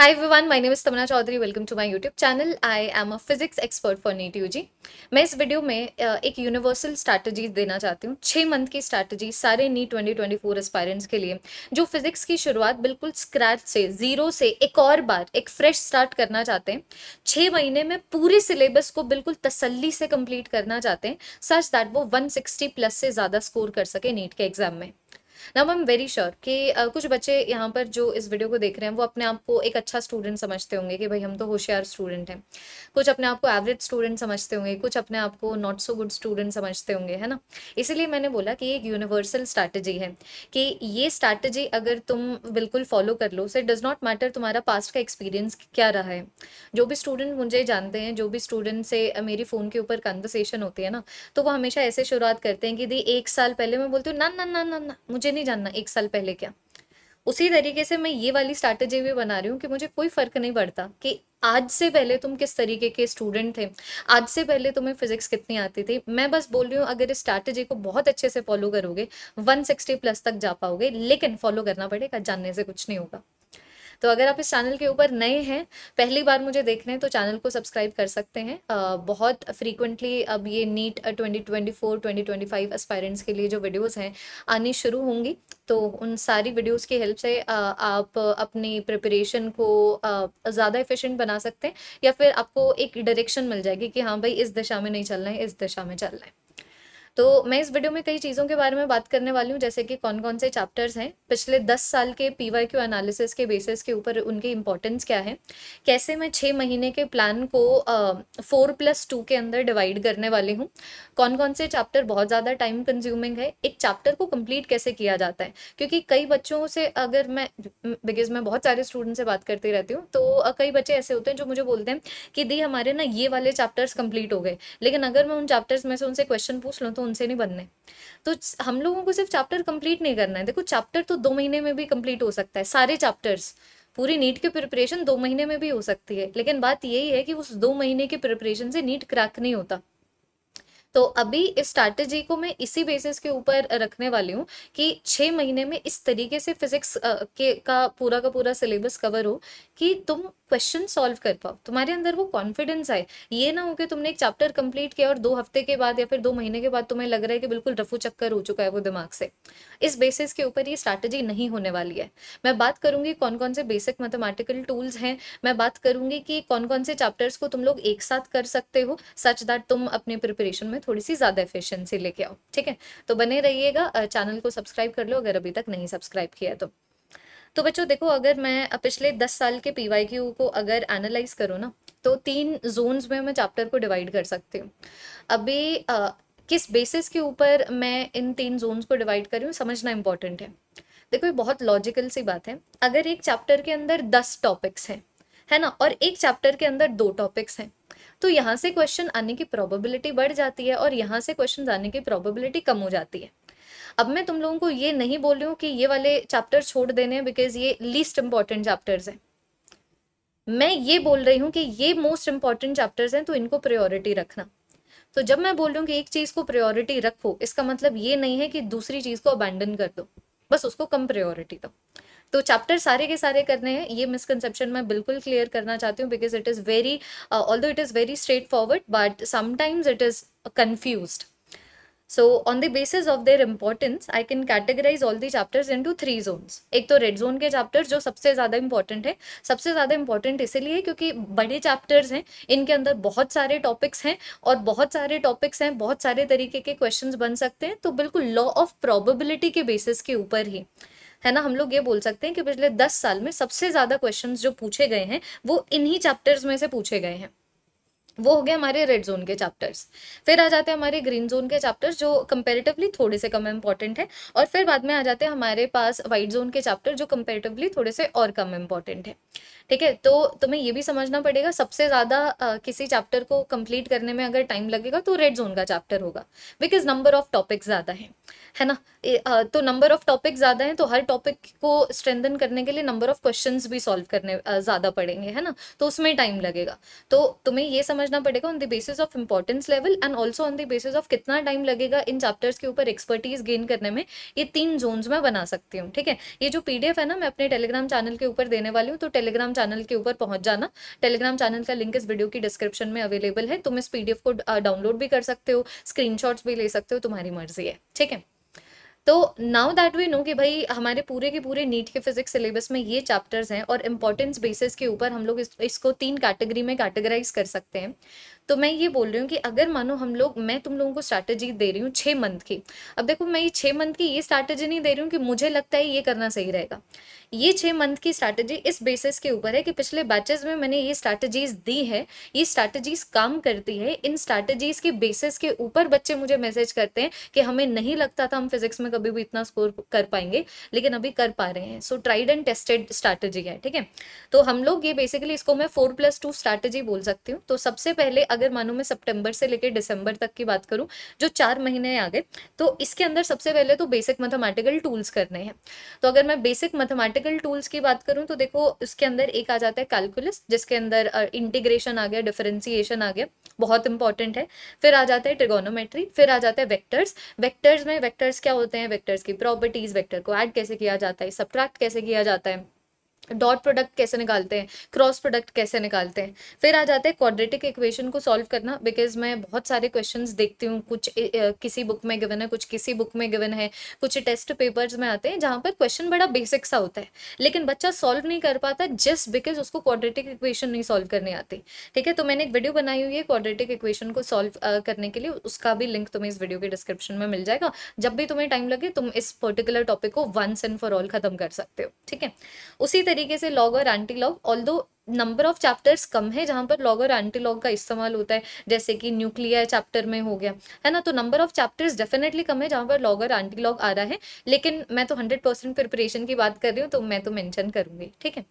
Hi everyone, my name is Tamna Chaudhary. Welcome to my YouTube channel. I am a physics expert for NEET UG. मैं इस video में एक universal strategy देना चाहती हूँ छः मंथ की स्ट्रैटेजी सारे नीट 2024 एस्पायरेंट्स के लिए जो फिजिक्स की शुरुआत बिल्कुल स्क्रैच से जीरो से एक और बार एक फ्रेश स्टार्ट करना चाहते हैं छः महीने में पूरे सिलेबस को बिल्कुल तसल्ली से कंप्लीट करना चाहते हैं सच दैट वो 160 प्लस से ज़्यादा स्कोर कर सके नीट के एग्जाम में ना आई एम वेरी श्योर कि कुछ बच्चे यहाँ पर जो इस वीडियो को देख रहे हैं वो अपने आप को एक अच्छा स्टूडेंट समझते होंगे कि भाई हम तो होशियार स्टूडेंट हैं कुछ अपने आप को एवरेज स्टूडेंट समझते होंगे कुछ अपने आप को नॉट सो गुड स्टूडेंट समझते होंगे है ना इसीलिए मैंने बोला कि एक यूनिवर्सल स्ट्रैटेजी है कि ये स्ट्रैटेजी अगर तुम बिल्कुल फॉलो कर लो so it does not matter तुम्हारा पास्ट का एक्सपीरियंस क्या रहा है जो भी स्टूडेंट मुझे जानते हैं जो भी स्टूडेंट से मेरी फ़ोन के ऊपर कन्वर्सेशन होती है ना तो वो हमेशा ऐसे शुरुआत करते हैं कि दी एक साल पहले मैं बोलती हूँ ना ना ना ना ना मुझे नहीं जानना एक साल पहले क्या उसी तरीके से मैं ये वाली स्ट्रैटेजी भी बना रही हूँ कि मुझे कोई फर्क नहीं पड़ता कि आज से पहले तुम किस तरीके के स्टूडेंट थे आज से पहले तुम्हें फिजिक्स कितनी आती थी मैं बस बोल रही हूँ अगर इस स्ट्रैटेजी को बहुत अच्छे से फॉलो करोगे 160 प्लस तक जा पाओगे लेकिन फॉलो करना पड़ेगा जानने से कुछ नहीं होगा तो अगर आप इस चैनल के ऊपर नए हैं पहली बार मुझे देख रहे हैं तो चैनल को सब्सक्राइब कर सकते हैं आ, बहुत फ्रीक्वेंटली अब ये NEET twenty twenty four twenty twenty five aspirants के लिए जो वीडियोज़ हैं आनी शुरू होंगी तो उन सारी वीडियोज़ की हेल्प से आप अपनी प्रिपरेशन को ज़्यादा इफिशेंट बना सकते हैं या फिर आपको एक डायरेक्शन मिल जाएगी कि हाँ भाई इस दिशा में नहीं चलना है इस दिशा में चलना है तो मैं इस वीडियो में कई चीज़ों के बारे में बात करने वाली हूँ जैसे कि कौन कौन से चैप्टर्स हैं पिछले दस साल के पी वाई क्यू एनालिसिस के बेसिस के ऊपर उनकी इंपॉर्टेंस क्या है कैसे मैं छः महीने के प्लान को फोर प्लस टू के अंदर डिवाइड करने वाली हूँ कौन कौन से चैप्टर बहुत ज़्यादा टाइम कंज्यूमिंग है एक चैप्टर को कम्प्लीट कैसे किया जाता है क्योंकि कई बच्चों से अगर मैं बिकॉज मैं बहुत सारे स्टूडेंट से बात करती रहती हूँ तो कई बच्चे ऐसे होते हैं जो मुझे बोलते हैं कि दी हमारे ना ये वाले चैप्टर्स कम्प्लीट हो गए लेकिन अगर मैं उन चैप्टर्स में से उनसे क्वेश्चन पूछ लूँ तो उनसे नहीं बनने तो हम लोगों को सिर्फ चैप्टर कंप्लीट नहीं करना है देखो चैप्टर तो दो महीने में भी कंप्लीट हो सकता है सारे चैप्टर्स पूरी नीट की प्रिपरेशन दो महीने में भी हो सकती है लेकिन बात यही है कि उस दो महीने की प्रिपरेशन से नीट क्रैक नहीं होता तो अभी इस स्ट्रैटेजी को मैं इसी बेसिस के ऊपर रखने वाली हूँ कि छः महीने में इस तरीके से फिजिक्स के का पूरा का पूरा सिलेबस कवर हो कि तुम क्वेश्चन सॉल्व कर पाओ तुम्हारे अंदर वो कॉन्फिडेंस आए ये ना हो कि तुमने एक चैप्टर कंप्लीट किया और दो हफ्ते के बाद या फिर दो महीने के बाद तुम्हें लग रहा है कि बिल्कुल रफू चक्कर हो चुका है वो दिमाग से इस बेसिस के ऊपर ये स्ट्रैटेजी नहीं होने वाली है मैं बात करूंगी कौन कौन से बेसिक मैथमेटिकल टूल्स हैं मैं बात करूंगी कि कौन कौन से चैप्टर्स को तुम लोग एक साथ कर सकते हो सच दैट तुम अपने प्रिपरेशन में थोड़ी सी ज़्यादा एफिशिएंसी लेके आओ ठीक है तो बने रहिएगा चैनल को सब्सक्राइब कर लो अगर अभी तक नहीं सब्सक्राइब किया है तो तो बच्चों देखो अगर मैं पिछले दस साल के पी को अगर एनालाइज करूँ ना तो तीन जोन्स में मैं चैप्टर को डिवाइड कर सकती हूँ अभी आ, किस बेसिस के ऊपर मैं इन तीन जोन्स को डिवाइड करी हूँ समझना इम्पॉर्टेंट है देखो ये बहुत लॉजिकल सी बात है अगर एक चैप्टर के अंदर दस टॉपिक्स हैं है ना और एक चैप्टर के अंदर दो टॉपिक्स हैं तो यहाँ से क्वेश्चन आने की प्रोबेबिलिटी बढ़ जाती है और यहाँ से क्वेश्चन आने की प्रोबेबिलिटी कम हो जाती है अब मैं तुम लोगों को ये नहीं बोल रही हूँ कि ये वाले चैप्टर छोड़ देने बिकॉज ये लीस्ट इंपॉर्टेंट चैप्टर्स हैं मैं ये बोल रही हूँ कि ये मोस्ट इंपॉर्टेंट चैप्टर्स हैं तो इनको प्रायोरिटी रखना तो जब मैं बोल रही हूँ कि एक चीज़ को प्रायोरिटी रखो इसका मतलब ये नहीं है कि दूसरी चीज़ को अबेंडन कर दो बस उसको कम प्रायोरिटी दो तो चैप्टर सारे के सारे करने हैं ये मिसकनसेप्शन मैं बिल्कुल क्लियर करना चाहती हूँ because it is very all it is very straight forward but sometimes it is confuse so on the basis of their importance I can categorise all the chapters in two three zones एक तो red zone के chapters जो सबसे ज़्यादा important है सबसे ज़्यादा important इसीलिए क्योंकि बड़े चैप्टर्स हैं इनके अंदर बहुत सारे टॉपिक्स हैं और बहुत सारे टॉपिक्स हैं बहुत सारे तरीके के क्वेश्चन बन सकते हैं तो बिल्कुल लॉ ऑफ probability के बेसिस के ऊपर ही है ना हम लोग ये बोल सकते हैं कि पिछले दस साल में सबसे ज़्यादा क्वेश्चन जो पूछे गए हैं वो इन्हीं चैप्टर्स में से पूछे गए हैं वो हो गए हमारे रेड जोन के चैप्टर्स फिर आ जाते हैं हमारे ग्रीन जोन के चैप्टर्स जो कंपेरेटिवली थोड़े से कम इम्पॉर्टेंट है और फिर बाद में आ जाते हैं हमारे पास वाइट जोन के चैप्टर जो कंपेरेटिवली थोड़े से और कम इम्पॉर्टेंट है ठीक है तो तुम्हें ये भी समझना पड़ेगा सबसे ज़्यादा किसी चैप्टर को कंप्लीट करने में अगर टाइम लगेगा तो रेड जोन का चैप्टर होगा बिकॉज नंबर ऑफ टॉपिक ज़्यादा है है ना तो नंबर ऑफ टॉपिक ज़्यादा हैं तो हर टॉपिक को स्ट्रेंथन करने के लिए नंबर ऑफ क्वेश्चन भी सॉल्व करने ज़्यादा पड़ेंगे है ना तो उसमें टाइम लगेगा तो तुम्हें ये समझना पड़ेगा on the basis of importance level and also on the basis of कितना टाइम लगेगा इन चैप्टर्स के ऊपर एक्सपर्टीज गेन करने में ये तीन जोन में बना सकती हूँ ठीक है ये जो पी है ना मैं अपने टेलीग्राम चैनल के ऊपर देने वाली हूँ तो टेलीग्राम चैनल के ऊपर पहुँच जाना टेलीग्राम चैनल का लिंक इस वीडियो की डिस्क्रिप्शन में अवेलेबल है तुम इस पी को डाउनलोड भी कर सकते हो स्क्रीनशॉट्स भी ले सकते हो तुम्हारी मर्जी है ठीक है तो नाउ दैट वी नो कि भाई हमारे पूरे के पूरे नीट के फिजिक्स सिलेबस में ये चैप्टर्स हैं और इम्पोर्टेंस बेसिस के ऊपर हम लोग इस, इसको तीन कैटेगरी में कैटेगराइज कर सकते हैं तो मैं ये बोल रही हूँ कि अगर मानो हम लोग मैं तुम लोगों को स्ट्रैटेजी दे रही हूँ छः मंथ की अब देखो मैं ये छः मंथ की ये स्ट्रैटेजी नहीं दे रही हूँ कि मुझे लगता है ये करना सही रहेगा ये छः मंथ की स्ट्रैटेजी इस बेसिस के ऊपर है कि पिछले बैचेस में मैंने ये स्ट्रैटेजीज दी है ये स्ट्रैटेजीज काम करती है इन स्ट्रैटेजीज के बेसिस के ऊपर बच्चे मुझे मैसेज करते हैं कि हमें नहीं लगता था हम फिजिक्स में कभी भी इतना स्कोर कर पाएंगे लेकिन अभी कर पा रहे हैं so tried and tested strategy है ठीक है तो हम लोग ये बेसिकली इसको मैं फोर प्लस टू स्ट्रैटेजी बोल सकती हूँ तो सबसे पहले अगर मानो मैं सितंबर से लेकर दिसंबर तक की बात करूं जो चार महीने आ गए तो इसके अंदर सबसे पहले तो बेसिक मैथमेटिकल टूल्स करने हैं तो अगर मैं बेसिक मैथमेटिकल टूल्स की बात करूं तो देखो उसके अंदर एक आ जाता है कैलकुलस जिसके अंदर इंटीग्रेशन आ गया डिफरेंसीशन आ गया बहुत इंपॉर्टेंट है फिर आ जाता है ट्रिगोनोमेट्री फिर आ जाता है वेक्टर्स वेक्टर्स में वेक्टर्स क्या होते हैं वेक्टर्स की प्रॉपर्टीज वेक्टर को ऐड कैसे किया जाता है सब्ट्रैक्ट कैसे किया जाता है डॉट प्रोडक्ट कैसे निकालते हैं क्रॉस प्रोडक्ट कैसे निकालते हैं फिर आ जाते हैं क्वाड्रेटिक इक्वेशन को सॉल्व करना बिकॉज मैं बहुत सारे क्वेश्चंस देखती हूँ कुछ किसी बुक में गिवन है कुछ किसी बुक में गिवन है कुछ टेस्ट पेपर्स में आते हैं जहाँ पर क्वेश्चन बड़ा बेसिक सा होता है लेकिन बच्चा सॉल्व नहीं कर पाता जस्ट बिकॉज उसको क्वाड्रेटिक इक्वेशन नहीं सॉल्व करने आती ठीक है तो मैंने एक वीडियो बनाई हुई है क्वाड्रेटिक इक्वेशन को सॉल्व करने के लिए उसका भी लिंक तुम्हें इस वीडियो के डिस्क्रिप्शन में मिल जाएगा जब भी तुम्हें टाइम लगे तुम इस पर्टिकुलर टॉपिक को वंस एंड फॉर ऑल खत्म कर सकते हो ठीक है उसी तरीके से लॉग और anti log although number of chapters कम है जहाँ पर लॉग और एंटी लॉग का इस्तेमाल होता है जैसे कि न्यूक्लियर चैप्टर में हो गया है ना तो नंबर ऑफ चैप्टर्स डेफिनेटली कम है जहाँ पर लॉग और एंटी लॉग आ रहा है लेकिन मैं तो हंड्रेड परसेंट प्रिपरेशन की बात कर रही हूँ तो मैं तो मैंशन करूँगी ठीक है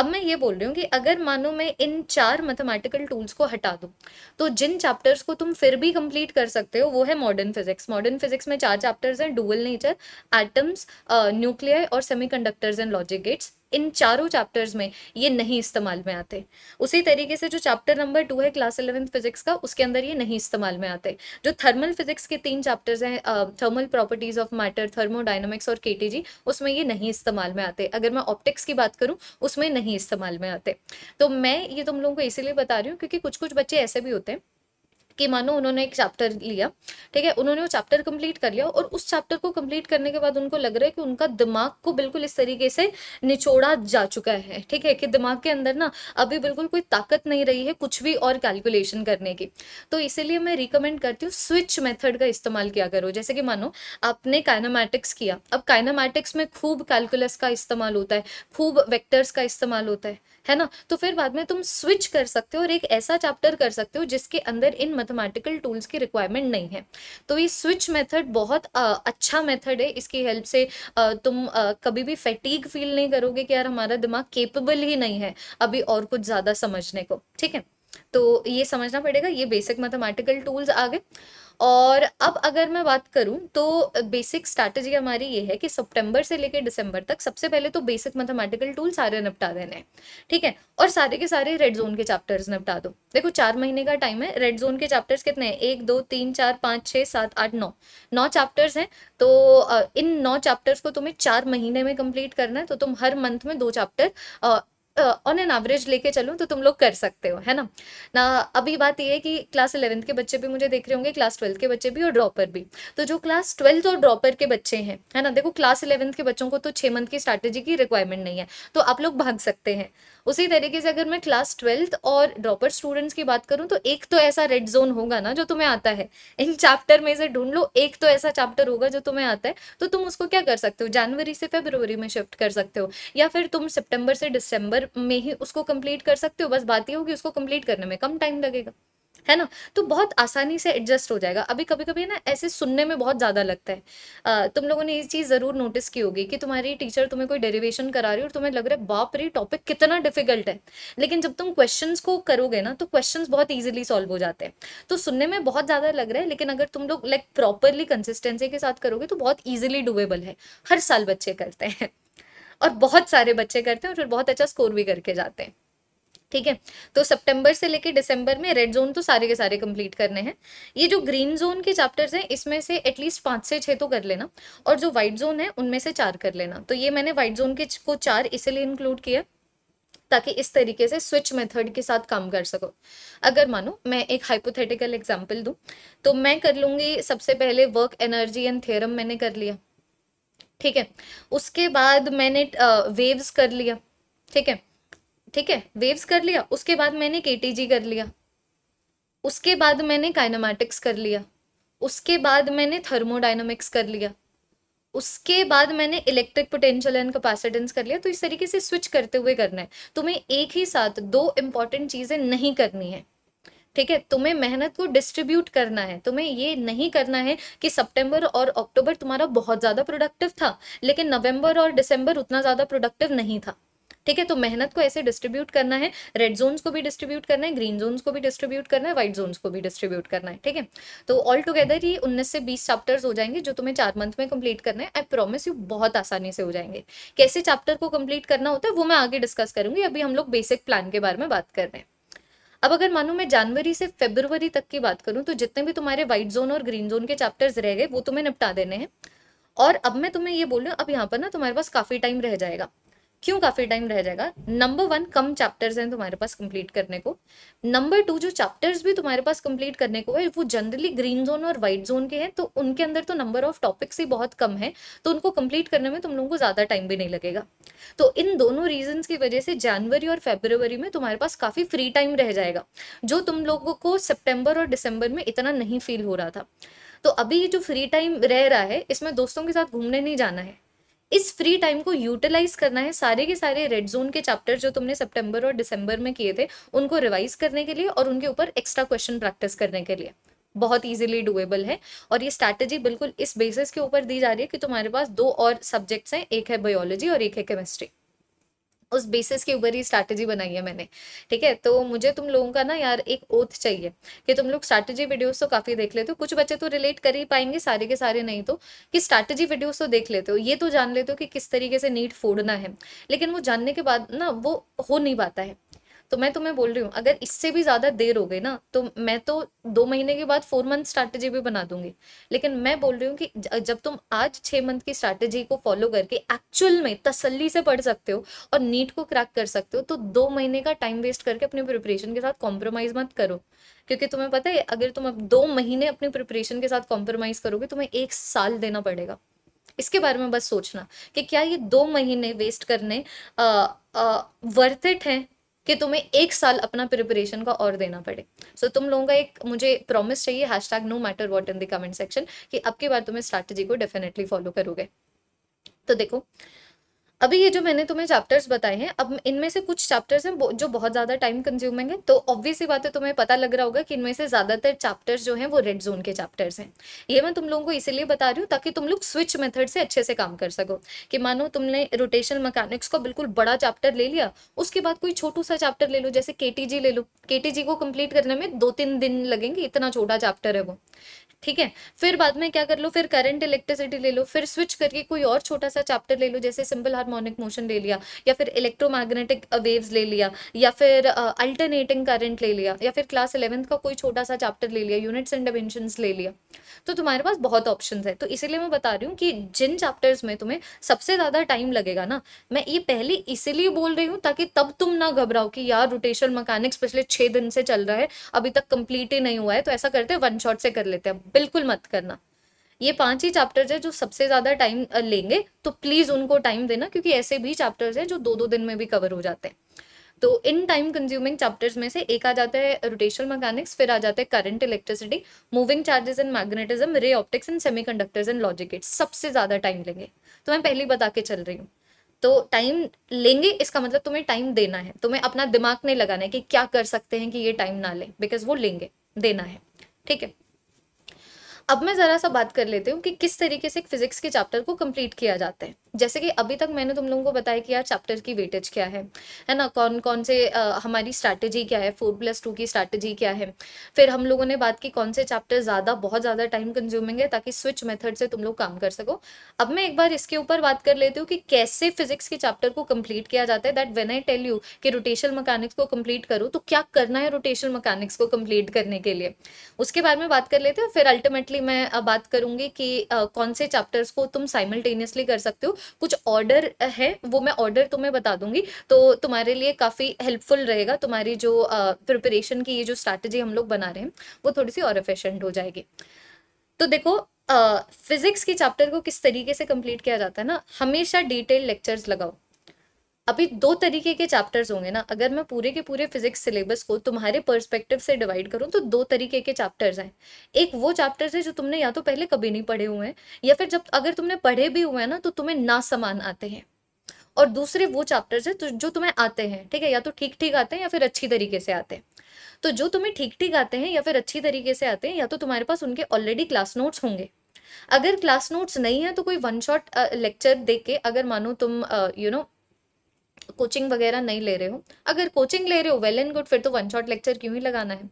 अब मैं ये बोल रही हूँ कि अगर मानो मैं इन चार मैथमेटिकल टूल्स को हटा दूँ तो जिन चैप्टर्स को तुम फिर भी कंप्लीट कर सकते हो वो है मॉडर्न फिजिक्स मॉडर्न फिजिक्स में चार चैप्टर्स हैं डुअल नेचर एटम्स न्यूक्लियर और सेमीकंडक्टर्स एंड लॉजिक गेट्स इन चारों चैप्टर्स में ये नहीं इस्तेमाल में आते उसी तरीके से जो चैप्टर नंबर टू है क्लास इलेवेंथ फिजिक्स का उसके अंदर ये नहीं इस्तेमाल में आते जो थर्मल फिजिक्स के तीन चैप्टर्स हैं thermal properties of matter thermodynamics और के उसमें ये नहीं इस्तेमाल में आते अगर मैं ऑप्टिक्स की बात करूँ उसमें नहीं इस्तेमाल में आते तो मैं ये तुम लोगों को इसीलिए बता रही हूँ क्योंकि कुछ कुछ बच्चे ऐसे भी होते हैं कि मानो उन्होंने एक चैप्टर लिया ठीक है उन्होंने वो चैप्टर कंप्लीट कर लिया और उस चैप्टर को कंप्लीट करने के बाद उनको लग रहा है कि उनका दिमाग को बिल्कुल इस तरीके से निचोड़ा जा चुका है ठीक है कि दिमाग के अंदर ना अभी बिल्कुल कोई ताकत नहीं रही है कुछ भी और कैलकुलेशन करने की तो इसीलिए मैं रिकमेंड करती हूँ स्विच मेथड का इस्तेमाल किया करो जैसे कि मानो आपने काइनामेटिक्स किया अब काइनामैटिक्स में खूब कैलकुलस का इस्तेमाल होता है खूब वेक्टर्स का इस्तेमाल होता है है ना तो फिर बाद में तुम स्विच कर सकते हो और एक ऐसा चैप्टर कर सकते हो जिसके अंदर इन मैथमेटिकल टूल्स की रिक्वायरमेंट नहीं है तो ये स्विच मेथड बहुत आ, अच्छा मेथड है इसकी हेल्प से आ, तुम आ, कभी भी फैटीग फील नहीं करोगे कि यार हमारा दिमाग केपेबल ही नहीं है अभी और कुछ ज़्यादा समझने को ठीक है तो ये समझना पड़ेगा ये बेसिक मैथमेटिकल टूल्स आ गए और अब अगर मैं बात करूं तो बेसिक स्ट्रैटेजी हमारी ये है कि सितंबर से लेकर दिसंबर तक सबसे पहले तो बेसिक मैथमेटिकल टूल सारे निपटा देने ठीक है और सारे के सारे रेड जोन के चैप्टर्स निपटा दो देखो चार महीने का टाइम है रेड जोन के चैप्टर्स कितने हैं एक दो तीन चार पाँच छः सात आठ नौ नौ चैप्टर्स हैं तो इन नौ चैप्टर्स को तुम्हें चार महीने में कंप्लीट करना है तो तुम हर मंथ में दो चैप्टर ऑन एन एवरेज लेके चलूँ तो तुम लोग कर सकते हो है ना ना अभी बात यह है कि क्लास इलेवंथ के बच्चे भी मुझे देख रहे होंगे क्लास ट्वेल्थ के बच्चे भी और ड्रॉपर भी तो जो क्लास ट्वेल्थ और ड्रॉपर के बच्चे हैं है ना देखो क्लास इलेवंथ के बच्चों को तो छः मंथ की स्ट्रैटेजी की रिक्वायरमेंट नहीं है तो आप लोग भाग सकते हैं उसी तरीके से अगर मैं क्लास ट्वेल्थ और ड्रॉपर स्टूडेंट्स की बात करूँ तो एक तो ऐसा रेड जोन होगा ना जो तुम्हें आता है इन चैप्टर में से ढूंढ लो एक तो ऐसा चैप्टर होगा जो तुम्हें आता है तो तुम उसको क्या कर सकते हो जनवरी से फेब्रुवरी में शिफ्ट कर सकते हो या फिर तुम सितंबर से दिसंबर में ही उसको कंप्लीट कर सकते हो बस बात ये होगी उसको कंप्लीट करने में कम टाइम लगेगा है ना तो बहुत आसानी से एडजस्ट हो जाएगा अभी कभी कभी ना ऐसे सुनने में बहुत ज़्यादा लगता है आ, तुम लोगों ने ये चीज़ ज़रूर नोटिस की होगी कि तुम्हारी टीचर तुम्हें कोई डेरिवेशन करा रही हो और तुम्हें लग रहा है बाप रे टॉपिक कितना डिफिकल्ट है लेकिन जब तुम क्वेश्चन को करोगे ना तो क्वेश्चन बहुत ईजिली सॉल्व हो जाते हैं तो सुनने में बहुत ज़्यादा लग रहा है लेकिन अगर तुम लोग लाइक प्रॉपरली कंसिस्टेंसी के साथ करोगे तो बहुत ईजिली डुएबल है हर साल बच्चे करते हैं और बहुत सारे बच्चे करते हैं और फिर बहुत अच्छा स्कोर भी करके जाते हैं ठीक है तो सितंबर से लेके दिसंबर में रेड जोन तो सारे के सारे कंप्लीट करने हैं ये जो ग्रीन जोन के चैप्टर्स हैं इसमें से एटलीस्ट पाँच से छः तो कर लेना और जो व्हाइट जोन है उनमें से चार कर लेना तो ये मैंने व्हाइट जोन के को चार इसीलिए इंक्लूड किया ताकि इस तरीके से स्विच मेथड के साथ काम कर सको अगर मानो मैं एक हाइपोथेटिकल एग्जाम्पल दूँ तो मैं कर लूंगी सबसे पहले वर्क एनर्जी एंड थेरम मैंने कर लिया ठीक है उसके बाद मैंने वेव्स कर लिया ठीक है ठीक है वेव्स कर लिया उसके बाद मैंने के कर लिया उसके बाद मैंने काइनामेटिक्स कर लिया उसके बाद मैंने थर्मोडाइनमिक्स कर लिया उसके बाद मैंने इलेक्ट्रिक पोटेंशियल एंड कैपेसिटेंस कर लिया तो इस तरीके से स्विच करते हुए करना है तुम्हें एक ही साथ दो इंपॉर्टेंट चीज़ें नहीं करनी है ठीक है तुम्हें मेहनत को डिस्ट्रीब्यूट करना है तुम्हें ये नहीं करना है कि सितंबर और अक्टूबर तुम्हारा बहुत ज़्यादा प्रोडक्टिव था लेकिन नवंबर और दिसंबर उतना ज़्यादा प्रोडक्टिव नहीं था ठीक है तो मेहनत को ऐसे डिस्ट्रीब्यूट करना है रेड जोन्स को भी डिस्ट्रीब्यूट करना है ग्रीन जोन्स को भी डिस्ट्रीब्यूट करना है व्हाइट जोन्स को भी डिस्ट्रीब्यूट करना है ठीक है तो ऑल टुगेदर ये उन्नीस से बीस चैप्टर्स हो जाएंगे जो तुम्हें चार मंथ में कंप्लीट करना है आई प्रॉमिस यू बहुत आसानी से हो जाएंगे कैसे चैप्टर को कंप्लीट करना होता है वो मैं आगे डिस्कस करूंगी अभी हम लोग बेसिक प्लान के बारे में बात कर रहे हैं अब अगर मानो मैं जनवरी से फेब्रवरी तक की बात करूं तो जितने भी तुम्हारे व्हाइट जोन और ग्रीन जोन के चैप्टर्स रह गए वो तुम्हें निपटा देने हैं और अब मैं तुम्हें ये बोल रही हूँ अब यहाँ पर ना तुम्हारे पास काफ़ी टाइम रह जाएगा क्यों काफ़ी टाइम रह जाएगा नंबर वन कम चैप्टर्स हैं तुम्हारे पास कंप्लीट करने को नंबर टू जो चैप्टर्स भी तुम्हारे पास कंप्लीट करने को है वो जनरली ग्रीन जोन और वाइट जोन के हैं तो उनके अंदर तो नंबर ऑफ टॉपिक्स ही बहुत कम है तो उनको कंप्लीट करने में तुम लोगों को ज़्यादा टाइम भी नहीं लगेगा तो इन दोनों रीजन्स की वजह से जनवरी और फेबरवरी में तुम्हारे पास काफ़ी फ्री टाइम रह जाएगा जो तुम लोगों को सेप्टेम्बर और दिसंबर में इतना नहीं फील हो रहा था तो अभी जो फ्री टाइम रह रहा है इसमें दोस्तों के साथ घूमने नहीं जाना है इस फ्री टाइम को यूटिलाइज करना है सारे के सारे रेड जोन के चैप्टर जो तुमने सितंबर और दिसंबर में किए थे उनको रिवाइज करने के लिए और उनके ऊपर एक्स्ट्रा क्वेश्चन प्रैक्टिस करने के लिए बहुत इजीली डुएबल है और ये स्ट्रैटेजी बिल्कुल इस बेसिस के ऊपर दी जा रही है कि तुम्हारे पास दो और सब्जेक्ट्स हैं एक है बायोलॉजी और एक है केमिस्ट्री उस बेसिस के ऊपर ही स्ट्रैटेजी बनाई है मैंने ठीक है तो मुझे तुम लोगों का ना यार एक ओथ चाहिए कि तुम लोग स्ट्रैटेजी वीडियोस तो काफ़ी देख लेते हो कुछ बच्चे तो रिलेट कर ही पाएंगे सारे के सारे नहीं तो कि स्ट्रैटेजी वीडियोस तो देख लेते हो ये तो जान लेते हो कि किस तरीके से नीट फोड़ना है लेकिन वो जानने के बाद ना वो हो नहीं पाता है तो मैं तुम्हें बोल रही हूँ अगर इससे भी ज़्यादा देर हो गई ना तो मैं तो दो महीने के बाद फोर मंथ स्ट्रैटेजी भी बना दूंगी लेकिन मैं बोल रही हूँ कि जब तुम आज छह मंथ की स्ट्रैटेजी को फॉलो करके एक्चुअल में तसल्ली से पढ़ सकते हो और नीट को क्रैक कर सकते हो तो दो महीने का टाइम वेस्ट करके अपने प्रिपरेशन के साथ कॉम्प्रोमाइज़ मत करो क्योंकि तुम्हें पता है अगर तुम अब दो महीने अपने प्रिपरेशन के साथ कॉम्प्रोमाइज़ करोगे तुम्हें एक साल देना पड़ेगा इसके बारे में बस सोचना कि क्या ये दो महीने वेस्ट करने वर्थ इट है कि तुम्हें एक साल अपना प्रिपरेशन का और देना पड़े सो so, तुम लोगों का एक मुझे प्रॉमिस चाहिए hashtag no matter what in the comment section कि अब की बार तुम्हें स्ट्रैटेजी को डेफिनेटली फॉलो करोगे तो देखो अभी ये जो मैंने तुम्हें चैप्टर्स बताए हैं अब इनमें से कुछ चैप्टर्स हैं जो बहुत ज़्यादा टाइम कंज्यूमिंग है तो ऑब्वियस बात है तुम्हें पता लग रहा होगा कि इनमें से ज़्यादातर चैप्टर्स जो हैं वो रेड जोन के चैप्टर्स हैं ये मैं तुम लोगों को इसीलिए बता रही हूँ ताकि तुम लोग स्विच मेथड से अच्छे से काम कर सको कि मानो तुमने रोटेशन मकैनिक्स का बिल्कुल बड़ा चैप्टर ले लिया उसके बाद कोई छोटू सा चैप्टर ले लो जैसे के ले लो के को कम्प्लीट करने में दो तीन दिन लगेंगे इतना छोटा चैप्टर है वो ठीक है फिर बाद में क्या कर लो फिर करंट इलेक्ट्रिसिटी ले लो फिर स्विच करके कोई और छोटा सा चैप्टर ले लो जैसे सिंपल हार्मोनिक मोशन ले लिया या फिर इलेक्ट्रोमैग्नेटिक वेव्स ले लिया या फिर अल्टरनेटिंग uh, करंट ले लिया या फिर क्लास इलेवंथ का कोई छोटा सा चैप्टर ले लिया यूनिट्स एंड डिवेंशन ले लिया तो तुम्हारे पास बहुत ऑप्शन है तो इसीलिए मैं बता रही हूँ कि जिन चैप्टर्स में तुम्हें सबसे ज़्यादा टाइम लगेगा ना मैं ये पहले इसीलिए बोल रही हूँ ताकि तब तुम ना घबराओ कि यार रोटेशन मकैनिक्स पिछले छः दिन से चल रहा है अभी तक कंप्लीट ही नहीं हुआ है तो ऐसा करते वन शॉट से कर लेते हैं बिल्कुल मत करना ये पांच ही चैप्टर्स है जो सबसे ज्यादा टाइम लेंगे तो प्लीज उनको टाइम देना क्योंकि ऐसे भी चैप्टर्स हैं जो दो दो दिन में भी कवर हो जाते हैं तो इन टाइम कंज्यूमिंग चैप्टर्स में से एक आ जाता है रोटेशनल मैकेनिक्स फिर आ जाते हैं current electricity moving charges and magnetism ray optics and semi and logic gates सबसे ज्यादा टाइम लेंगे तो मैं पहले बता के चल रही हूँ तो टाइम लेंगे इसका मतलब तुम्हें टाइम देना है तुम्हें अपना दिमाग नहीं लगाना है कि क्या कर सकते हैं कि ये टाइम ना लें बिकॉज वो लेंगे देना है ठीक है अब मैं ज़रा सा बात कर लेती हूँ कि किस तरीके से फिजिक्स के चैप्टर को कंप्लीट किया जाता है जैसे कि अभी तक मैंने तुम लोगों को बताया कि यार चैप्टर की वेटेज क्या है है ना कौन कौन से आ, हमारी स्ट्रैटेजी क्या है फोर प्लस टू की स्ट्रैटेजी क्या है फिर हम लोगों ने बात की कौन से चैप्टर ज़्यादा बहुत ज़्यादा टाइम कंज्यूमिंग है ताकि स्विच मेथड से तुम लोग काम कर सको अब मैं एक बार इसके ऊपर बात कर लेती हूँ कि कैसे फिजिक्स के चैप्टर को कंप्लीट किया जाता है that when I tell you कि रोटेशन मकैनिक्स को कंप्लीट करूँ तो क्या करना है रोटेशन मकैनिक्स को कंप्लीट करने के लिए उसके बारे में बात कर लेते हैं फिर अल्टीमेटली मैं बात करूंगी कि कौन से चैप्टर्स को तुम साइमल्टेनियसली कर सकते हो कुछ ऑर्डर है वो मैं ऑर्डर तुम्हें बता दूंगी तो तुम्हारे लिए काफ़ी हेल्पफुल रहेगा तुम्हारी जो प्रिपरेशन की ये जो स्ट्रैटेजी हम लोग बना रहे हैं वो थोड़ी सी और एफिशेंट हो जाएगी तो देखो फिजिक्स uh, के चैप्टर को किस तरीके से कंप्लीट किया जाता है ना हमेशा डिटेल लेक्चर्स लगाओ अभी दो तरीके के चैप्टर्स होंगे ना अगर मैं पूरे के पूरे फिजिक्स सिलेबस को तुम्हारे पर्सपेक्टिव से डिवाइड करूँ तो दो तरीके के चैप्टर्स हैं एक वो चैप्टर्स है जो तुमने या तो पहले कभी नहीं पढ़े हुए हैं या फिर जब अगर तुमने पढ़े भी हुए हैं ना तो तुम्हें ना समान आते हैं और दूसरे वो चैप्टर्स है तो, जो तुम्हें आते हैं ठीक है या तो ठीक ठीक आते हैं या फिर अच्छी तरीके से आते हैं तो जो तुम्हें ठीक ठीक आते हैं या फिर अच्छी तरीके से आते हैं या तो तुम्हारे पास उनके ऑलरेडी क्लास नोट्स होंगे अगर क्लास नोट्स नहीं है तो कोई वन शॉट लेक्चर देके अगर मानो तुम यू नो कोचिंग वगैरह नहीं ले रहे हो अगर कोचिंग ले रहे हो वेल एंड गुड फिर तो वन शॉट लेक्चर क्यों ही लगाना है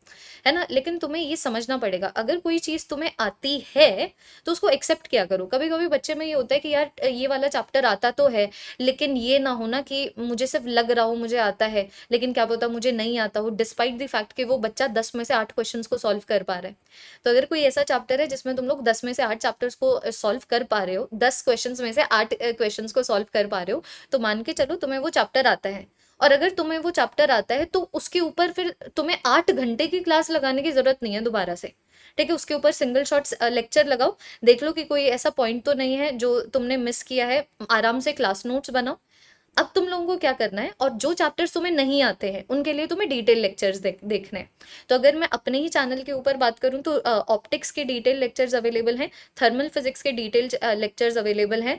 है ना लेकिन तुम्हें ये समझना पड़ेगा अगर कोई चीज़ तुम्हें आती है तो उसको एक्सेप्ट क्या करो कभी कभी बच्चे में ये होता है कि यार ये वाला चैप्टर आता तो है लेकिन ये ना हो ना कि मुझे सिर्फ लग रहा हो मुझे आता है लेकिन क्या बोलता मुझे नहीं आता हो डिस्पाइट द फैक्ट कि वो बच्चा दस में से आठ क्वेश्चन को सॉल्व कर पा रहा है तो अगर कोई ऐसा चैप्टर है जिसमें तुम लोग दस में से आठ चैप्टर्स को सॉल्व कर पा रहे हो दस क्वेश्चन में से आठ क्वेश्चन को सॉल्व कर पा रहे हो तो मान के चलो तुम्हें वो चैप्टर आता है और अगर तुम्हें वो चैप्टर आता है तो उसके ऊपर फिर तुम्हें आठ घंटे की क्लास लगाने की जरूरत नहीं है दोबारा से ठीक है उसके ऊपर सिंगल शॉट्स लेक्चर लगाओ देख लो कि कोई ऐसा पॉइंट तो नहीं है जो तुमने मिस किया है आराम से क्लास नोट्स बनाओ अब तुम लोगों को क्या करना है और जो चैप्टर्स तुम्हें नहीं आते हैं उनके लिए तुम्हें डिटेल लेक्चर्स देखने हैं तो अगर मैं अपने ही चैनल के ऊपर बात करूँ तो ऑप्टिक्स के डिटेल लेक्चर्स अवेलेबल हैं थर्मल फिजिक्स के डिटेल लेक्चर्स अवेलेबल हैं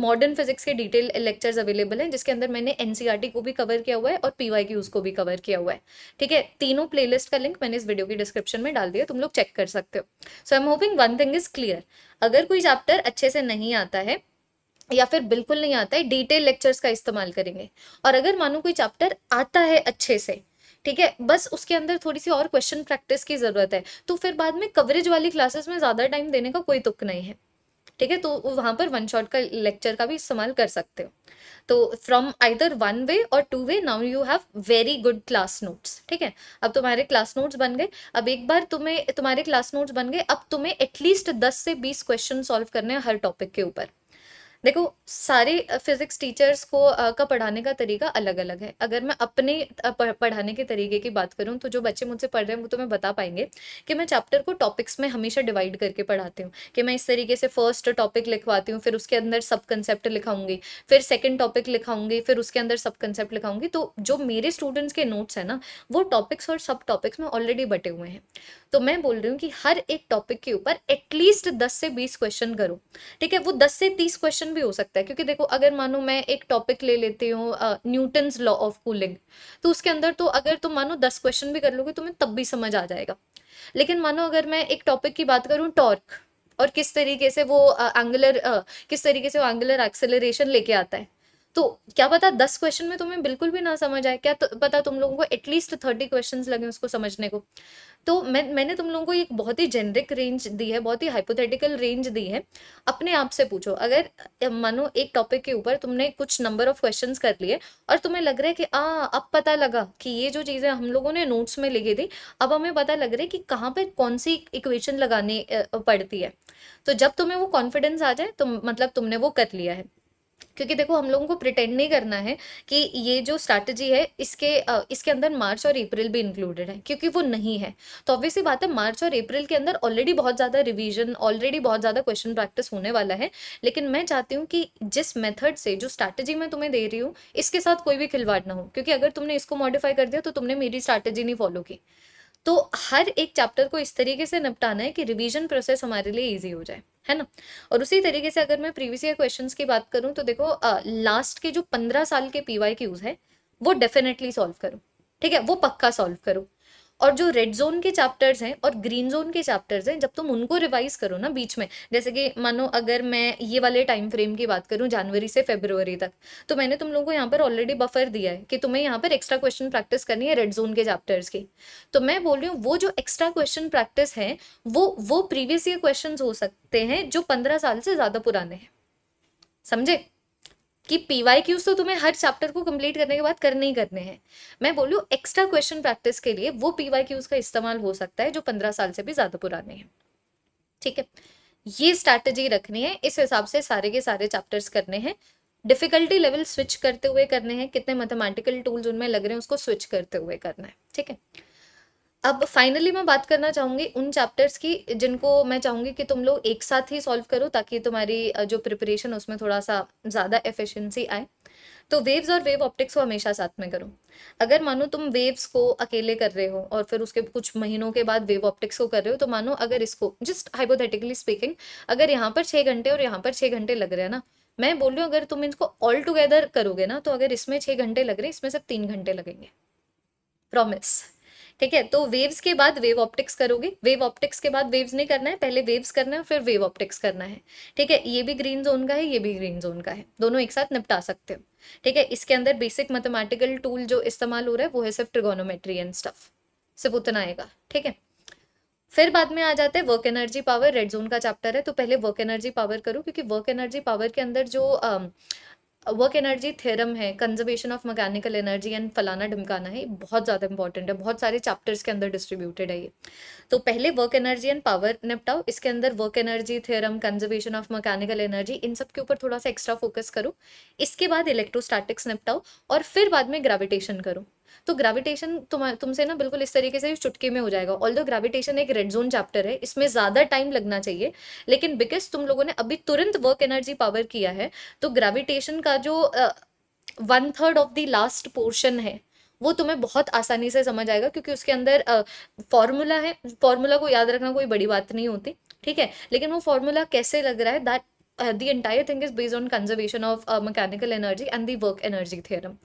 मॉडर्न फिजिक्स के डिटेल लेक्चर्स अवेलेबल हैं जिसके अंदर मैंने एन e को भी कवर किया हुआ है और पी वाई को भी कवर किया हुआ है ठीक है तीनों प्ले का लिंक मैंने इस वीडियो की डिस्क्रिप्शन में डाल दिया तुम लोग चेक कर सकते हो so I am hoping one thing is clear अगर कोई चैप्टर अच्छे से नहीं आता है या फिर बिल्कुल नहीं आता है डिटेल लेक्चर्स का इस्तेमाल करेंगे और अगर मानो कोई चैप्टर आता है अच्छे से ठीक है बस उसके अंदर थोड़ी सी और क्वेश्चन प्रैक्टिस की ज़रूरत है तो फिर बाद में कवरेज वाली क्लासेस में ज़्यादा टाइम देने का कोई तुक नहीं है ठीक है तो वहां पर वन शॉट का लेक्चर का भी इस्तेमाल कर सकते हो तो फ्रॉम आइदर वन वे और two way now you have very good class notes ठीक है अब तुम्हारे क्लास नोट्स बन गए अब एक बार तुम्हें तुम्हारे क्लास नोट्स बन गए अब तुम्हें एटलीस्ट दस से बीस क्वेश्चन सॉल्व करने हैं हर टॉपिक के ऊपर देखो सारे फिजिक्स टीचर्स को का पढ़ाने का तरीका अलग अलग है अगर मैं अपने पढ़ाने के तरीके की बात करूं तो जो बच्चे मुझसे पढ़ रहे हैं वो तो मैं बता पाएंगे कि मैं चैप्टर को टॉपिक्स में हमेशा डिवाइड करके पढ़ाती हूँ कि मैं इस तरीके से फर्स्ट टॉपिक लिखवाती हूँ फिर उसके अंदर सब कंसेप्ट लिखाऊंगी फिर सेकेंड टॉपिक लिखाऊंगी फिर उसके अंदर सब कंसेप्ट लिखाऊंगी तो जो मेरे स्टूडेंट्स के नोट्स हैं ना वो टॉपिक्स और सब टॉपिक्स में ऑलरेडी बटे हुए हैं तो मैं बोल रही हूँ कि हर एक टॉपिक के ऊपर एटलीस्ट दस से बीस क्वेश्चन करो ठीक है वो दस से तीस क्वेश्चन क्वेश्चन भी हो सकता है क्योंकि देखो अगर मानो मैं एक टॉपिक ले लेती हूँ न्यूटन्स लॉ ऑफ कूलिंग तो उसके अंदर तो अगर तुम मानो दस क्वेश्चन भी कर लोगे तुम्हें तब भी समझ आ जाएगा लेकिन मानो अगर मैं एक टॉपिक की बात करूँ टॉर्क और किस तरीके से वो एंगुलर किस तरीके से वो एंगुलर एक्सेलरेशन लेके आता है तो क्या पता दस क्वेश्चन में तुम्हें बिल्कुल भी ना समझ आए क्या तो, पता तुम लोगों को एटलीस्ट थर्टी क्वेश्चन लगे उसको समझने को तो मैं मैंने तुम लोगों को एक बहुत ही जेनरिक रेंज दी है बहुत ही हाइपोथेटिकल रेंज दी है अपने आप से पूछो अगर मानो एक टॉपिक के ऊपर तुमने कुछ नंबर ऑफ क्वेश्चन कर लिए और तुम्हें लग रहा है कि आ अब पता लगा कि ये जो चीज़ें हम लोगों ने नोट्स में लिखी थी अब हमें पता लग रहा है कि कहाँ पर कौन सी इक्वेशन लगानी पड़ती है तो जब तुम्हें वो कॉन्फिडेंस आ जाए तो मतलब तुमने वो कर लिया है क्योंकि देखो हम लोगों को प्रिटेंड नहीं करना है कि ये जो स्ट्रैटेजी है इसके इसके अंदर मार्च और अप्रैल भी इंक्लूडेड है क्योंकि वो नहीं है तो ऑब्वियसली बात है मार्च और अप्रैल के अंदर ऑलरेडी बहुत ज़्यादा रिविजन ऑलरेडी बहुत ज़्यादा क्वेश्चन प्रैक्टिस होने वाला है लेकिन मैं चाहती हूँ कि जिस मेथड से जो स्ट्रैटेजी मैं तुम्हें दे रही हूँ इसके साथ कोई भी खिलवाड़ ना हो क्योंकि अगर तुमने इसको मॉडिफाई कर दिया तो तुमने मेरी स्ट्रैटेजी नहीं फॉलो की तो हर एक चैप्टर को इस तरीके से निपटाना है कि रिवीजन प्रोसेस हमारे लिए इजी हो जाए है ना और उसी तरीके से अगर मैं प्रीवियस ईयर क्वेश्चंस की बात करूं तो देखो लास्ट के जो पंद्रह साल के पीवाई क्यूज है वो डेफिनेटली सॉल्व करो ठीक है वो पक्का सॉल्व करो और जो रेड जोन के चैप्टर्स हैं और ग्रीन जोन के चैप्टर्स हैं जब तुम उनको रिवाइज करो ना बीच में जैसे कि मानो अगर मैं ये वाले टाइम फ्रेम की बात करूँ जनवरी से फेब्रुवरी तक तो मैंने तुम लोगों को यहाँ पर ऑलरेडी बफर दिया है कि तुम्हें यहाँ पर एक्स्ट्रा क्वेश्चन प्रैक्टिस करनी है रेड जोन के चैप्टर्स की तो मैं बोल रही हूँ वो जो एक्स्ट्रा क्वेश्चन प्रैक्टिस है वो वो प्रीवियस ईयर क्वेश्चन हो सकते हैं जो पंद्रह साल से ज़्यादा पुराने हैं समझे कि पी क्यूज तो तुम्हें हर चैप्टर को कंप्लीट करने के बाद करने ही करने हैं मैं बोलूँ एक्स्ट्रा क्वेश्चन प्रैक्टिस के लिए वो पी वाई क्यूज का इस्तेमाल हो सकता है जो पंद्रह साल से भी ज़्यादा पुराने हैं ठीक है ये स्ट्रैटेजी रखनी है इस हिसाब से सारे के सारे चैप्टर्स करने हैं डिफिकल्टी लेवल स्विच करते हुए करने हैं कितने मैथमेटिकल टूल्स उनमें लग रहे हैं उसको स्विच करते हुए करना है ठीक है अब फाइनली मैं बात करना चाहूँगी उन चैप्टर्स की जिनको मैं चाहूँगी कि तुम लोग एक साथ ही सॉल्व करो ताकि तुम्हारी जो प्रिपरेशन उसमें थोड़ा सा ज़्यादा एफिशिएंसी आए तो वेव्स और वेव ऑप्टिक्स को हमेशा साथ में करो अगर मानो तुम वेव्स को अकेले कर रहे हो और फिर उसके कुछ महीनों के बाद वेव ऑप्टिक्स को कर रहे हो तो मानो अगर इसको जस्ट हाइपोथेटिकली स्पीकिंग अगर यहाँ पर छः घंटे और यहाँ पर छः घंटे लग रहे हैं ना मैं बोल रही हूँ अगर तुम इनको ऑल टुगेदर करोगे ना तो अगर इसमें छः घंटे लग रहे हैं इसमें सिर्फ तीन घंटे लगेंगे प्रॉमिस ठीक है तो वेव्स के बाद वेव ऑप्टिक्स करोगे वेव ऑप्टिक्स के बाद वेव्स नहीं करना है पहले वेव्स करना है फिर वेव ऑप्टिक्स करना है ठीक है ये भी ग्रीन जोन का है ये भी ग्रीन जोन का है दोनों एक साथ निपटा सकते हो ठीक है इसके अंदर बेसिक मैथमेटिकल टूल जो इस्तेमाल हो रहा है वो है सिर्फ ट्रिगोनोमेट्री एंड स्टफ सिर्फ उतना आएगा ठीक है फिर बाद में आ जाते हैं work energy power red zone का चैप्टर है तो पहले वर्क एनर्जी पावर करो क्योंकि वर्क एनर्जी पावर के अंदर जो वर्क एनर्जी थ्योरम है conservation of mechanical energy and फलाना ढमकाना है बहुत ज़्यादा इंपॉर्टेंट है बहुत सारे चैप्टर्स के अंदर डिस्ट्रीब्यूटेड है ये तो पहले वर्क एनर्जी एंड पावर निपटाओ इसके अंदर work energy theorem conservation of mechanical energy इन सब के ऊपर थोड़ा सा एक्स्ट्रा फोकस करो इसके बाद इलेक्ट्रोस्टैटिक्स निपटाओ और फिर बाद में ग्रेविटेशन करो तो ग्रेविटेशन तुम तुमसे ना बिल्कुल इस तरीके से चुटकी में हो जाएगा ऑल दो ग्रेविटेशन एक रेड जोन चैप्टर है इसमें ज़्यादा टाइम लगना चाहिए लेकिन बिकॉज तुम लोगों ने अभी तुरंत वर्क एनर्जी पावर किया है तो ग्रेविटेशन का जो one third of the last portion है वो तुम्हें बहुत आसानी से समझ आएगा क्योंकि उसके अंदर फॉर्मूला है फॉर्मूला को याद रखना कोई बड़ी बात नहीं होती ठीक है लेकिन वो फॉर्मूला कैसे लग रहा है that the entire thing is based on conservation of mechanical energy and the work energy theorem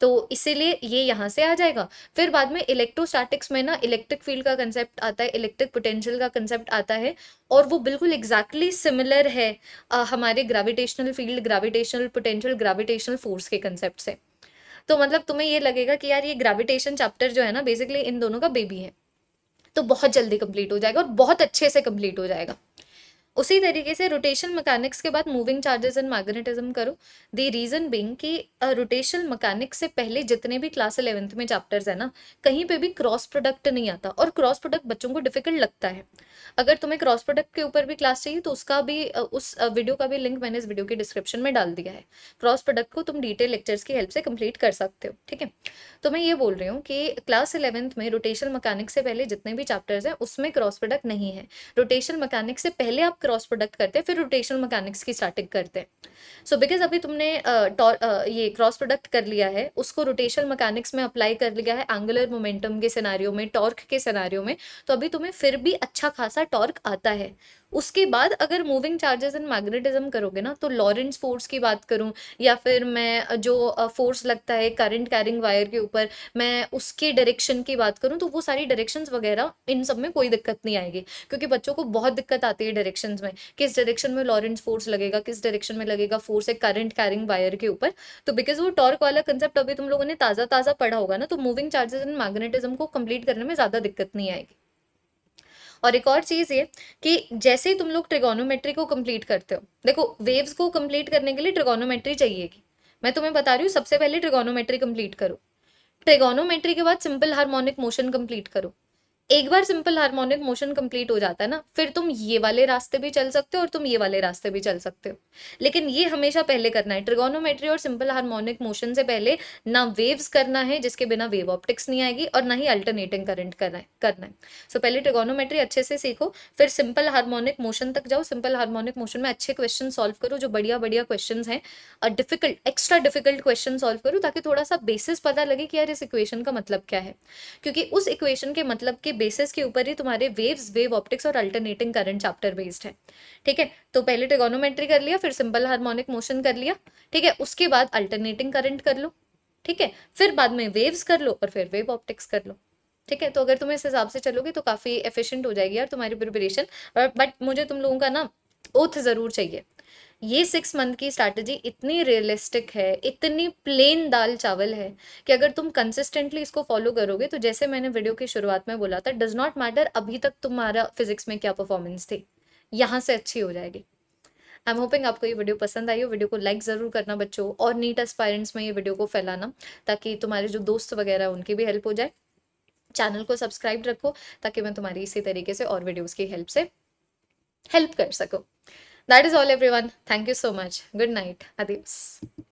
तो इसीलिए ये यहाँ से आ जाएगा फिर बाद में इलेक्ट्रोस्टैटिक्स में ना इलेक्ट्रिक फील्ड का कंसेप्ट आता है इलेक्ट्रिक पोटेंशियल का कंसेप्ट आता है और वो बिल्कुल एग्जैक्टली exactly सिमिलर है आ, हमारे gravitational field gravitational potential gravitational force के कंसेप्ट से तो मतलब तुम्हें ये लगेगा कि यार ये ग्रेविटेशन चैप्टर जो है ना बेसिकली इन दोनों का बेबी है तो बहुत जल्दी कंप्लीट हो जाएगा और बहुत अच्छे से कंप्लीट हो जाएगा उसी तरीके से रोटेशन मैकेनिक्स के बाद मूविंग चार्जेस एंड मैग्नेटिज्म करो दी रीज़न बिंग कि रोटेशन मैकेनिक्स से पहले जितने भी क्लास इलेवेंथ में चैप्टर्स है ना कहीं पे भी क्रॉस प्रोडक्ट नहीं आता और क्रॉस प्रोडक्ट बच्चों को डिफिकल्ट लगता है अगर तुम्हें क्रॉस प्रोडक्ट के ऊपर भी क्लास चाहिए तो उसका भी उस वीडियो का भी लिंक मैंने इस वीडियो के डिस्क्रिप्शन में डाल दिया है क्रॉस प्रोडक्ट को तुम डिटेल लेक्चर्स की हेल्प से कंप्लीट कर सकते हो ठीक है तो मैं ये बोल रही हूँ कि क्लास इलेवेंथ में रोटेशन मकैनिक्स से पहले जितने भी चैप्टर्स हैं उसमें क्रॉस प्रोडक्ट नहीं है रोटेशन मकैनिक्स से पहले आप क्रॉस प्रोडक्ट करते हैं फिर रोटेशनल मैकेनिक्स की स्टार्टिंग करते हैं सो बिकॉज अभी तुमने आ, ये क्रॉस प्रोडक्ट कर लिया है उसको रोटेशनल मैकेनिक्स में अप्लाई कर लिया है एंगुलर मोमेंटम के सिनारियों में टॉर्क के सिनारियों में तो अभी तुम्हें फिर भी अच्छा खासा टॉर्क आता है उसके बाद अगर मूविंग चार्जेस एंड मैग्नेटिज्म करोगे ना तो लॉरेंस फोर्स की बात करूँ या फिर मैं जो फोर्स लगता है करंट कैरिंग वायर के ऊपर मैं उसके डायरेक्शन की बात करूँ तो वो सारी डायरेक्शंस वगैरह इन सब में कोई दिक्कत नहीं आएगी क्योंकि बच्चों को बहुत दिक्कत आती है डायरेक्शन में किस डायरेक्शन में लॉरेंस फोर्स लगेगा किस डायरेक्शन में लगेगा फोर्स एक करंट कैरिंग वायर के ऊपर तो बिकॉज वो टॉर्क वाला कंसेप्ट अभी तुम लोगों ने ताज़ा ताज़ा पढ़ा होगा ना तो मूविंग चार्जेस एंड मैग्नेटिज्म को कंप्लीट करने में ज़्यादा दिक्कत नहीं आएगी और एक और चीज़ ये कि जैसे ही तुम लोग ट्रिगोनोमेट्री को कंप्लीट करते हो देखो वेव्स को कंप्लीट करने के लिए ट्रिगोनोमेट्री चाहिएगी मैं तुम्हें बता रही हूँ सबसे पहले ट्रिगोनोमेट्री कंप्लीट करो ट्रिगोनोमेट्री के बाद सिंपल हार्मोनिक मोशन कंप्लीट करो एक बार सिंपल हार्मोनिक मोशन कंप्लीट हो जाता है ना फिर तुम ये वाले रास्ते भी चल सकते हो और तुम ये वाले रास्ते भी चल सकते हो लेकिन ये हमेशा पहले करना है ट्रिगोनोमेट्री और सिंपल हार्मोनिक मोशन से पहले ना वेव्स करना है जिसके बिना वेव ऑप्टिक्स नहीं आएगी और ना ही अल्टरनेटिंग करंट करना है करना है सो so, पहले ट्रिगोनोमेट्री अच्छे से सीखो फिर सिंपल हार्मोनिक मोशन तक जाओ सिंपल हार्मोनिक मोशन में अच्छे क्वेश्चन सॉल्व करो जो बढ़िया बढ़िया क्वेश्चन है difficult extra difficult question solve करो ताकि थोड़ा सा बेसिस पता लगे कि यार इस इक्वेशन का मतलब क्या है क्योंकि उस इक्वेशन के मतलब के बेसिस के ऊपर ही तुम्हारे वेव्स वेव ऑप्टिक्स और अल्टरनेटिंग करंट चैप्टर बेस्ड है ठीक है तो पहले टेगोनोमेट्री कर लिया फिर सिंपल हार्मोनिक मोशन कर लिया ठीक है उसके बाद अल्टरनेटिंग करंट कर लो ठीक है फिर बाद में वेव्स कर लो और फिर वेव ऑप्टिक्स कर लो ठीक है तो अगर तुम इस हिसाब से चलोगे तो काफ़ी एफिशिएंट हो जाएगी यार तुम्हारी प्रिपरेशन बट मुझे तुम लोगों का ना ओथ ज़रूर चाहिए ये सिक्स मंथ की स्ट्रैटेजी इतनी रियलिस्टिक है इतनी प्लेन दाल चावल है कि अगर तुम कंसिस्टेंटली इसको फॉलो करोगे तो जैसे मैंने वीडियो की शुरुआत में बोला था डज नॉट मैटर अभी तक तुम्हारा फिजिक्स में क्या परफॉर्मेंस थी यहाँ से अच्छी हो जाएगी आई एम होपिंग आपको ये वीडियो पसंद आई हो वीडियो को लाइक ज़रूर करना बच्चों और नीट एस्पायरेंट्स में ये वीडियो को फैलाना ताकि तुम्हारे जो दोस्त वगैरह उनकी भी हेल्प हो जाए चैनल को सब्सक्राइब रखो ताकि मैं तुम्हारी इसी तरीके से और वीडियोज़ की हेल्प से हेल्प कर सकूँ That is all, everyone. Thank you so much. Good night. Adios.